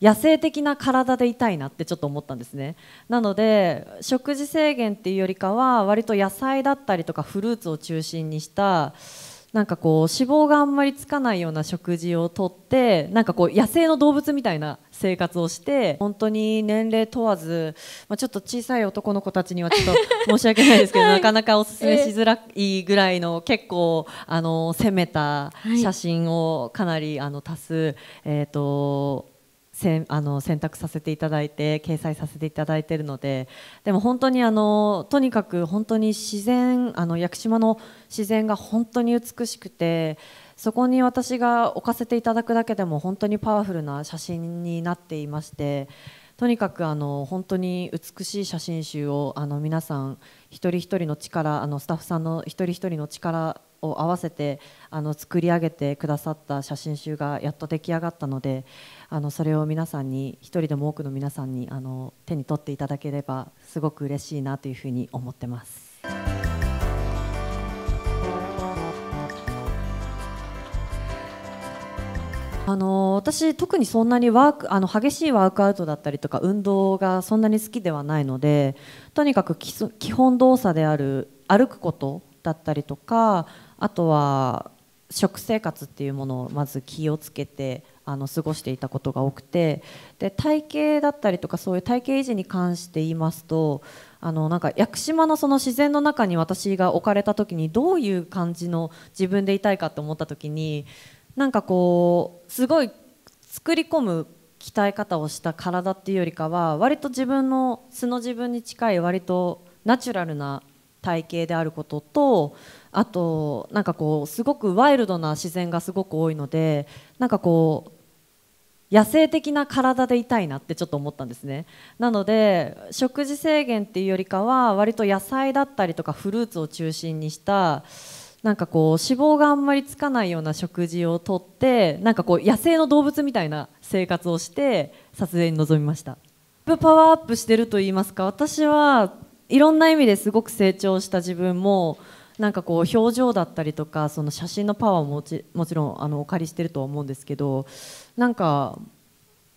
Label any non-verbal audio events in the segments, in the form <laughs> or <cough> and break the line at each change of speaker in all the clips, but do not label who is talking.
野生的な体でいたいなってちょっと思ったんですねなので食事制限っていうよりかは割と野菜だったりとかフルーツを中心にしたなんかこう脂肪があんまりつかないような食事をとってなんかこう野生の動物みたいな生活をして本当に年齢問わず、まあ、ちょっと小さい男の子たちにはちょっと申し訳ないですけど、<laughs> はい、なかなかおすすめしづらいぐらいの結構あの攻めた写真をかなりあの足す、はい、えーと選あの選択させていただいて掲載させていただいているのででも本当にあのとにかく本当に自然あの屋久島の自然が本当に美しくてそこに私が置かせていただくだけでも本当にパワフルな写真になっていましてとにかくあの本当に美しい写真集をあの皆さん一人一人の力あのスタッフさんの一人一人の力を合わせてあの作り上げてくださった写真集がやっと出来上がったのであのそれを皆さんに一人でも多くの皆さんにあの手に取っていただければすごく嬉しいなというふうに思ってます。あの私、特にそんなにワークあの激しいワークアウトだったりとか運動がそんなに好きではないのでとにかく基本動作である歩くことだったりとかあとは食生活っていうものをまず気をつけてあの過ごしていたことが多くてで体型だったりとかそういう体型維持に関して言いますとあのなんか屋久島のその自然の中に私が置かれた時にどういう感じの自分でいたいかって思った時になんかこうすごい作り込む鍛え方をした体っていうよりかは割と自分の素の自分に近い割とナチュラルな体型であることとあとなんかこうすごくワイルドな自然がすごく多いのでなんかこう野生的な体でいたいなってちょっと思ったんですねなので食事制限っていうよりかは割と野菜だったりとかフルーツを中心にしたなんかこう脂肪があんまりつかないような食事をとってなんかこう野生の動物みたいな生活をして撮影に臨みましたパワーアップしてると言いますか私はいろんな意味ですごく成長した自分もなんかこう表情だったりとかその写真のパワーももちもちろんあのお借りしてると思うんですけどなんか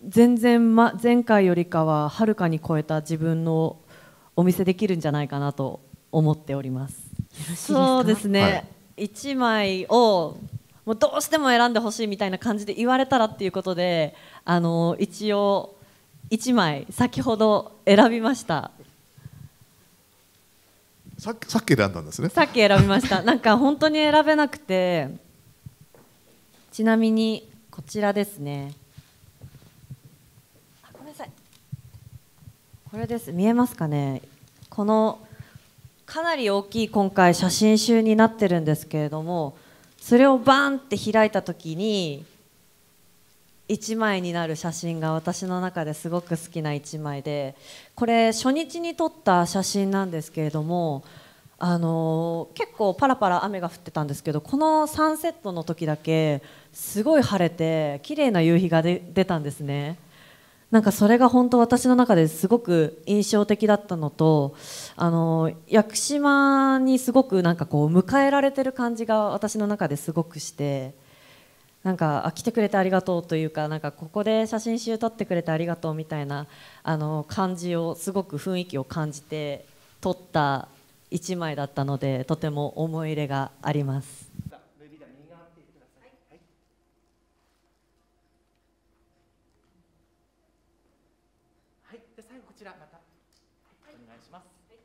全然、ま、前回よりかははるかに超えた自分のお見せできるんじゃないかなと思っております。すそうですね、はい、1枚をもうどうしても選んでほしいみたいな感じで言われたらっていうことであの一応1枚先ほど選びました。さっきさっき選んだんですねさっき選びました <laughs> なんか本当に選べなくてちなみにこちらですねあごめんなさいこれです見えますかねこのかなり大きい今回写真集になってるんですけれどもそれをバンって開いた時に1枚になる写真が私の中ですごく好きな1枚でこれ初日に撮った写真なんですけれどもあの結構パラパラ雨が降ってたんですけどこのサンセットの時だけすごい晴れて綺麗な夕日が出たんですねなんかそれが本当私の中ですごく印象的だったのとあの屋久島にすごくなんかこう迎えられてる感じが私の中ですごくして。なんか来てくれてありがとうというかなんかここで写真集撮ってくれてありがとうみたいなあの感じをすごく雰囲気を感じて撮った1枚だったのでとても思い入れがあります。はい、で最後こちらまた、お願いします。はい